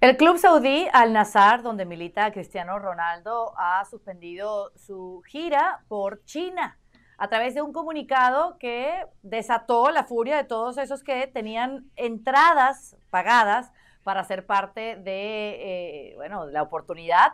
El club saudí Al Nazar, donde milita Cristiano Ronaldo, ha suspendido su gira por China a través de un comunicado que desató la furia de todos esos que tenían entradas pagadas para ser parte de eh, bueno, la oportunidad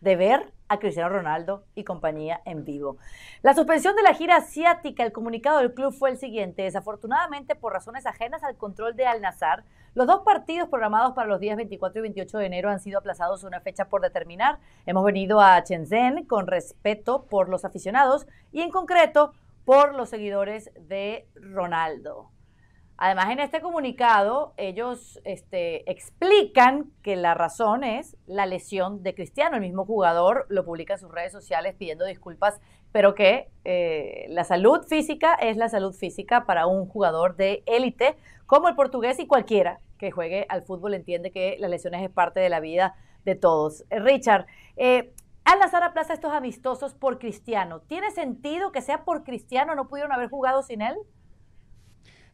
de ver a Cristiano Ronaldo y compañía en vivo. La suspensión de la gira asiática, el comunicado del club fue el siguiente. Desafortunadamente, por razones ajenas al control de Al Nazar, los dos partidos programados para los días 24 y 28 de enero han sido aplazados a una fecha por determinar. Hemos venido a Shenzhen con respeto por los aficionados y en concreto por los seguidores de Ronaldo. Además, en este comunicado, ellos este, explican que la razón es la lesión de Cristiano. El mismo jugador lo publica en sus redes sociales pidiendo disculpas, pero que eh, la salud física es la salud física para un jugador de élite como el portugués y cualquiera que juegue al fútbol entiende que las lesiones es parte de la vida de todos. Eh, Richard, eh, al lanzar a plaza estos amistosos por Cristiano, ¿tiene sentido que sea por Cristiano? ¿No pudieron haber jugado sin él?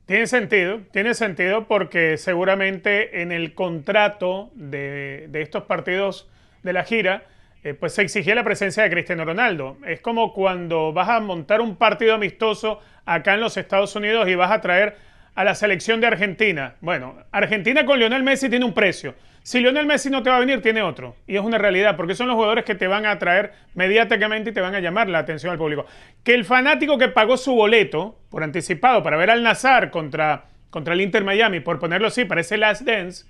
Tiene sentido, tiene sentido porque seguramente en el contrato de, estos partidos de la gira, eh, pues se exigía la presencia de Cristiano Ronaldo. Es como cuando vas a montar un partido amistoso acá en los Estados Unidos y vas a traer a la selección de Argentina. Bueno, Argentina con Lionel Messi tiene un precio. Si Lionel Messi no te va a venir, tiene otro. Y es una realidad, porque son los jugadores que te van a atraer mediáticamente y te van a llamar la atención al público. Que el fanático que pagó su boleto por anticipado para ver al Nazar contra, contra el Inter Miami, por ponerlo así, parece Last Dance,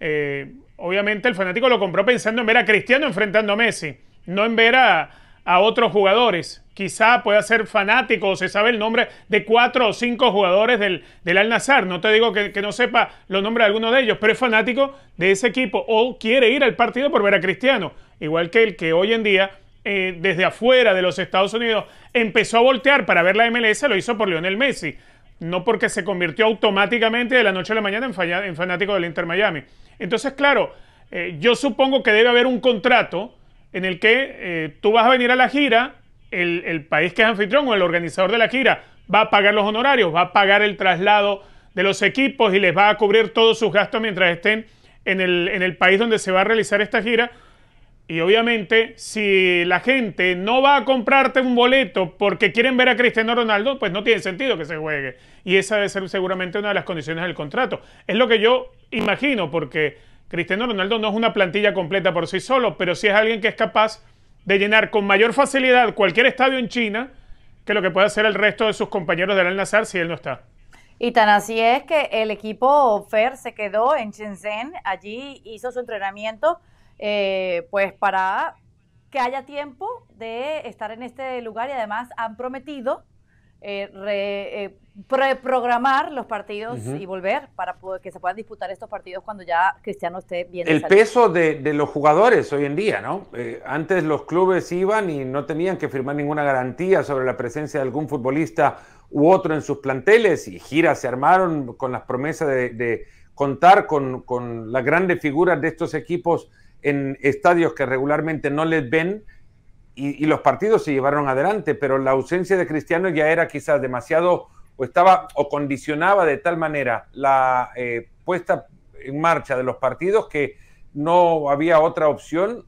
eh, obviamente el fanático lo compró pensando en ver a Cristiano enfrentando a Messi, no en ver a, a otros jugadores. Quizá pueda ser fanático o se sabe el nombre de cuatro o cinco jugadores del, del Al Nazar. No te digo que, no sepa los nombres de alguno de ellos, pero es fanático de ese equipo o quiere ir al partido por ver a Cristiano. Igual que el que hoy en día, eh, desde afuera de los Estados Unidos, empezó a voltear para ver la MLS, lo hizo por Lionel Messi. No porque se convirtió automáticamente de la noche a la mañana en, fanático del Inter Miami. Entonces, claro, eh, yo supongo que debe haber un contrato en el que eh, tú vas a venir a la gira, el, país que es anfitrión o el organizador de la gira va a pagar los honorarios, va a pagar el traslado de los equipos y les va a cubrir todos sus gastos mientras estén en el, en el país donde se va a realizar esta gira. Y obviamente, si la gente no va a comprarte un boleto porque quieren ver a Cristiano Ronaldo, pues no tiene sentido que se juegue. Y esa debe ser seguramente una de las condiciones del contrato. Es lo que yo imagino, porque Cristiano Ronaldo no es una plantilla completa por sí solo, pero sí es alguien que es capaz de llenar con mayor facilidad cualquier estadio en China que lo que puede hacer el resto de sus compañeros del Al-Nazar si él no está. Y tan así es que el equipo Fer se quedó en Shenzhen, allí hizo su entrenamiento, eh, pues para que haya tiempo de estar en este lugar y además han prometido eh, eh, reprogramar los partidos y volver para que se puedan disputar estos partidos cuando ya Cristiano esté bien. El peso de, los jugadores hoy en día, ¿no? Eh, antes los clubes iban y no tenían que firmar ninguna garantía sobre la presencia de algún futbolista u otro en sus planteles y giras se armaron con las promesas de, contar con, con las grandes figuras de estos equipos en estadios que regularmente no les ven y, los partidos se llevaron adelante, pero la ausencia de Cristiano ya era quizás demasiado o estaba o condicionaba de tal manera la eh, puesta en marcha de los partidos que no había otra opción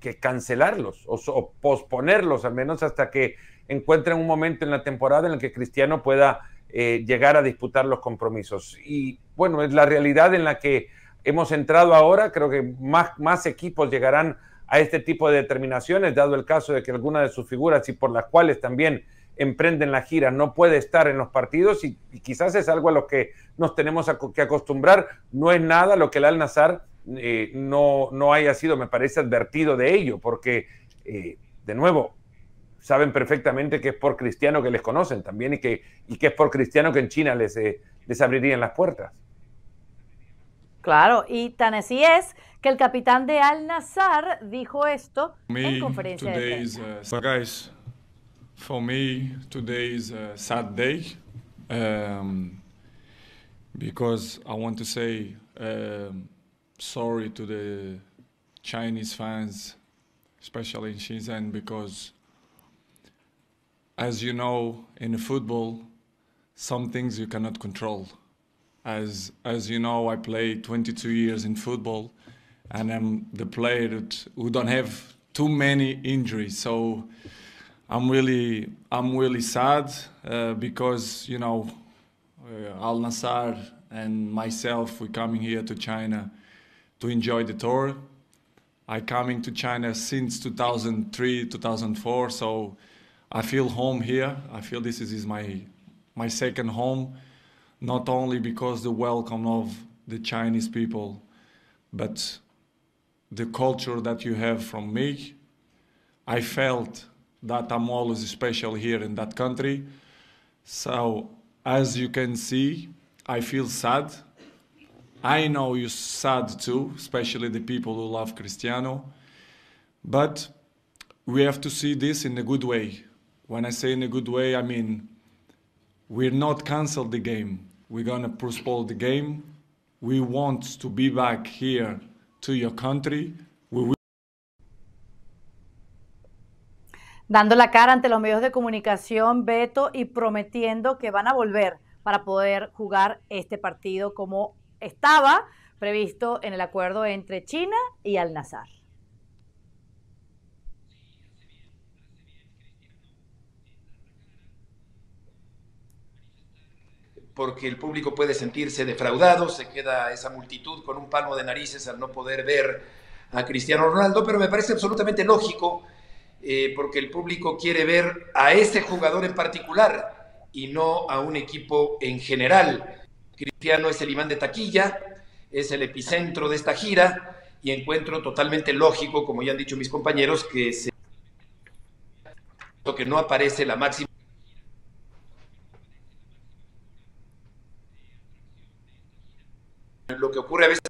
que cancelarlos o, posponerlos al menos hasta que encuentren un momento en la temporada en el que Cristiano pueda eh, llegar a disputar los compromisos. Y bueno, es la realidad en la que hemos entrado ahora, creo que más, más equipos llegarán a este tipo de determinaciones, dado el caso de que alguna de sus figuras y por las cuales también emprenden la gira no puede estar en los partidos y, quizás es algo a lo que nos tenemos que acostumbrar. No es nada lo que el Al-Nazar eh, no, no haya sido, me parece, advertido de ello, porque, eh, de nuevo, saben perfectamente que es por cristiano que les conocen también y que, que es por cristiano que en China les, eh, les abrirían las puertas. Claro, y tan así es que el capitán de Al Nazar dijo esto me, en conferencia de prensa. Uh, guys, for me today is a uh, sad day um, because I want to say um, sorry to the Chinese fans, especially in Shenzhen, because as you know, in football, some things you cannot control. As, as you know, I played 22 years in football and I'm the player that, who don't have too many injuries. So I'm really, I'm really sad uh, because, you know, uh, Al Nassar and myself, we're coming here to China to enjoy the tour. I coming to China since 2003, 2004, so I feel home here. I feel this is, is my my second home not only because the welcome of the Chinese people, but the culture that you have from me. I felt that I'm always special here in that country. So as you can see, I feel sad. I know you're sad too, especially the people who love Cristiano. But we have to see this in a good way. When I say in a good way, I mean we're not cancelled the game. Dando la cara ante los medios de comunicación, Beto, y prometiendo que van a volver para poder jugar este partido como estaba previsto en el acuerdo entre China y Al-Nazar. porque el público puede sentirse defraudado, se queda esa multitud con un palmo de narices al no poder ver a Cristiano Ronaldo, pero me parece absolutamente lógico, eh, porque el público quiere ver a ese jugador en particular y no a un equipo en general. Cristiano es el imán de taquilla, es el epicentro de esta gira y encuentro totalmente lógico, como ya han dicho mis compañeros, que se que no aparece la máxima lo que ocurre a veces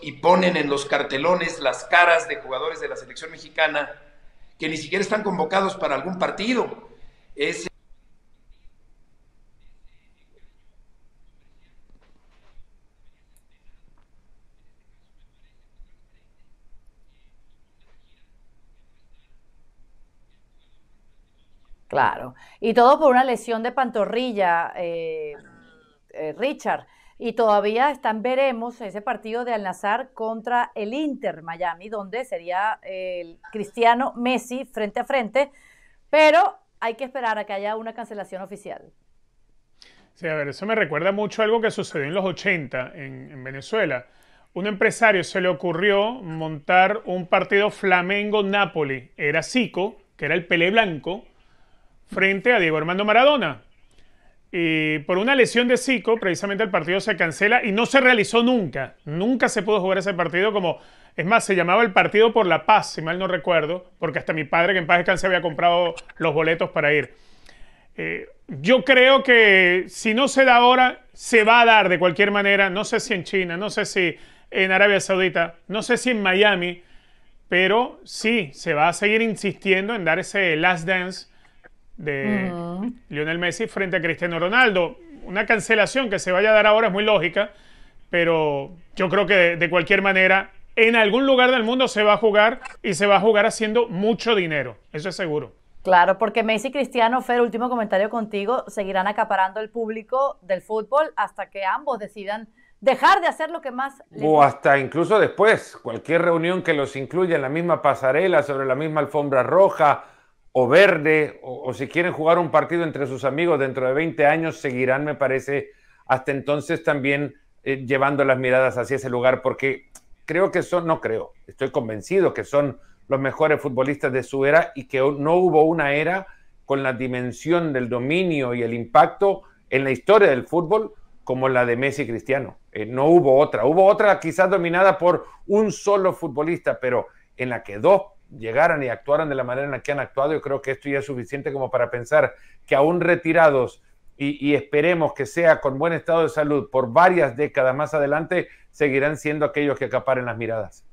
y ponen en los cartelones las caras de jugadores de la selección mexicana que ni siquiera están convocados para algún partido. Claro. Y todo por una lesión de pantorrilla, eh, eh, Richard. Y todavía están, veremos ese partido de al contra el Inter Miami, donde sería el Cristiano Messi frente a frente. Pero hay que esperar a que haya una cancelación oficial. Sí, a ver, eso me recuerda mucho a algo que sucedió en los 80 en, Venezuela. Un empresario se le ocurrió montar un partido Flamengo-Napoli. Era Zico, que era el Pele Blanco, frente a Diego Armando Maradona. Y por una lesión de Zico, precisamente el partido se cancela y no se realizó nunca. Nunca se pudo jugar ese partido como... Es más, se llamaba el Partido por la Paz, si mal no recuerdo, porque hasta mi padre, que en paz descanse, había comprado los boletos para ir. Eh, yo creo que si no se da ahora, se va a dar de cualquier manera. No sé si en China, no sé si en Arabia Saudita, no sé si en Miami, pero sí, se va a seguir insistiendo en dar ese last dance de Lionel Messi frente a Cristiano Ronaldo. Una cancelación que se vaya a dar ahora es muy lógica, pero yo creo que de, cualquier manera, en algún lugar del mundo se va a jugar y se va a jugar haciendo mucho dinero, eso es seguro. Claro, porque Messi y Cristiano, Fer, último comentario contigo, seguirán acaparando el público del fútbol hasta que ambos decidan dejar de hacer lo que más... O hasta incluso después, cualquier reunión que los incluya en la misma pasarela, sobre la misma alfombra roja, o verde, o, si quieren jugar un partido entre sus amigos dentro de 20 años, seguirán, me parece, hasta entonces también eh, llevando las miradas hacia ese lugar, porque creo que son, no creo, estoy convencido que son los mejores futbolistas de su era y que no hubo una era con la dimensión del dominio y el impacto en la historia del fútbol como la de Messi y Cristiano. Eh, no hubo otra, hubo otra quizás dominada por un solo futbolista, pero en la que dos llegaran y actuaran de la manera en la que han actuado, yo creo que esto ya es suficiente como para pensar que aún retirados y, esperemos que sea con buen estado de salud por varias décadas más adelante, seguirán siendo aquellos que acaparen las miradas.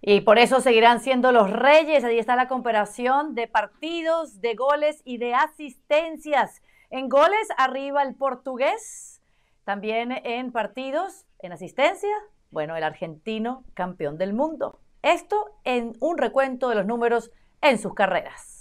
Y por eso seguirán siendo los reyes. Ahí está la comparación de partidos, de goles y de asistencias. En goles arriba el portugués, también en partidos, en asistencia, bueno, el argentino campeón del mundo. Esto en un recuento de los números en sus carreras.